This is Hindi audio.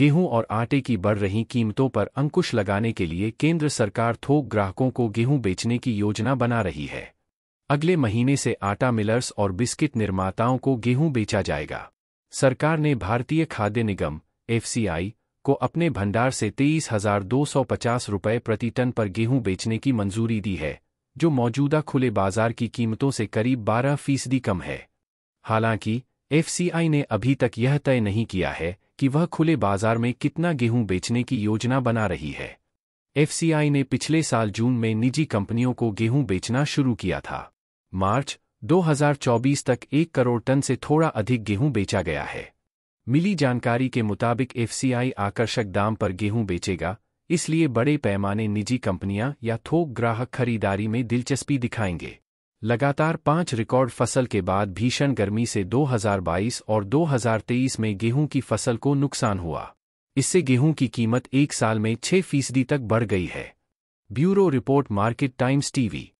गेहूं और आटे की बढ़ रही कीमतों पर अंकुश लगाने के लिए केंद्र सरकार थोक ग्राहकों को गेहूं बेचने की योजना बना रही है अगले महीने से आटा मिलर्स और बिस्किट निर्माताओं को गेहूं बेचा जाएगा सरकार ने भारतीय खाद्य निगम एफसीआई को अपने भंडार से तेईस हजार दो सौ पचास रुपये प्रति टन पर गेहूं बेचने की मंजूरी दी है जो मौजूदा खुले बाजार की कीमतों से करीब बारह फीसदी कम है हालांकि एफसीआई ने अभी तक यह तय नहीं किया है कि वह खुले बाजार में कितना गेहूं बेचने की योजना बना रही है एफसीआई ने पिछले साल जून में निजी कंपनियों को गेहूं बेचना शुरू किया था मार्च 2024 तक एक करोड़ टन से थोड़ा अधिक गेहूं बेचा गया है मिली जानकारी के मुताबिक एफसीआई आकर्षक दाम पर गेहूं बेचेगा इसलिए बड़े पैमाने निजी कंपनियां या थोक ग्राहक खरीदारी में दिलचस्पी दिखाएंगे लगातार पांच रिकॉर्ड फसल के बाद भीषण गर्मी से 2022 और 2023 में गेहूं की फसल को नुकसान हुआ इससे गेहूं की कीमत एक साल में 6 फीसदी तक बढ़ गई है bureau report Market Times TV